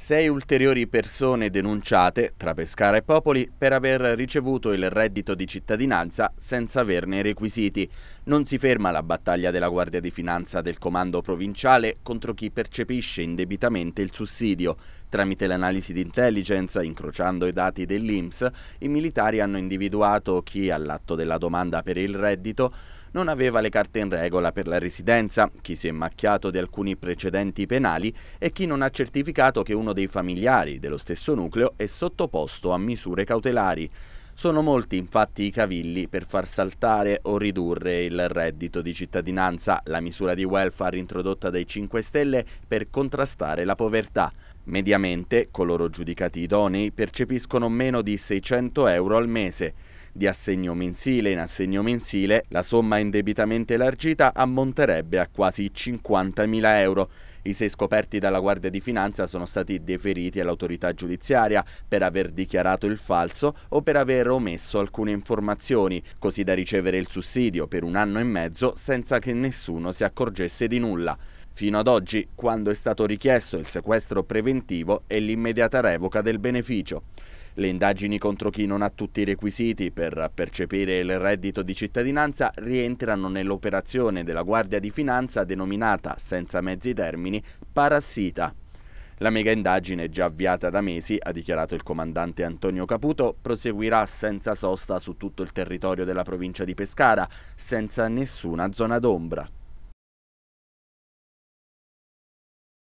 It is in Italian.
Sei ulteriori persone denunciate, tra Pescara e Popoli, per aver ricevuto il reddito di cittadinanza senza averne i requisiti. Non si ferma la battaglia della Guardia di Finanza del Comando Provinciale contro chi percepisce indebitamente il sussidio. Tramite l'analisi di intelligence, incrociando i dati dell'INPS, i militari hanno individuato chi all'atto della domanda per il reddito non aveva le carte in regola per la residenza, chi si è macchiato di alcuni precedenti penali e chi non ha certificato che uno dei familiari dello stesso nucleo è sottoposto a misure cautelari. Sono molti infatti i cavilli per far saltare o ridurre il reddito di cittadinanza, la misura di welfare introdotta dai 5 Stelle per contrastare la povertà. Mediamente coloro giudicati idonei percepiscono meno di 600 euro al mese di assegno mensile in assegno mensile, la somma indebitamente elargita ammonterebbe a quasi 50.000 euro. I sei scoperti dalla Guardia di Finanza sono stati deferiti all'autorità giudiziaria per aver dichiarato il falso o per aver omesso alcune informazioni, così da ricevere il sussidio per un anno e mezzo senza che nessuno si accorgesse di nulla. Fino ad oggi, quando è stato richiesto il sequestro preventivo e l'immediata revoca del beneficio. Le indagini contro chi non ha tutti i requisiti per percepire il reddito di cittadinanza rientrano nell'operazione della Guardia di Finanza denominata, senza mezzi termini, parassita. La mega indagine, già avviata da mesi, ha dichiarato il comandante Antonio Caputo, proseguirà senza sosta su tutto il territorio della provincia di Pescara, senza nessuna zona d'ombra.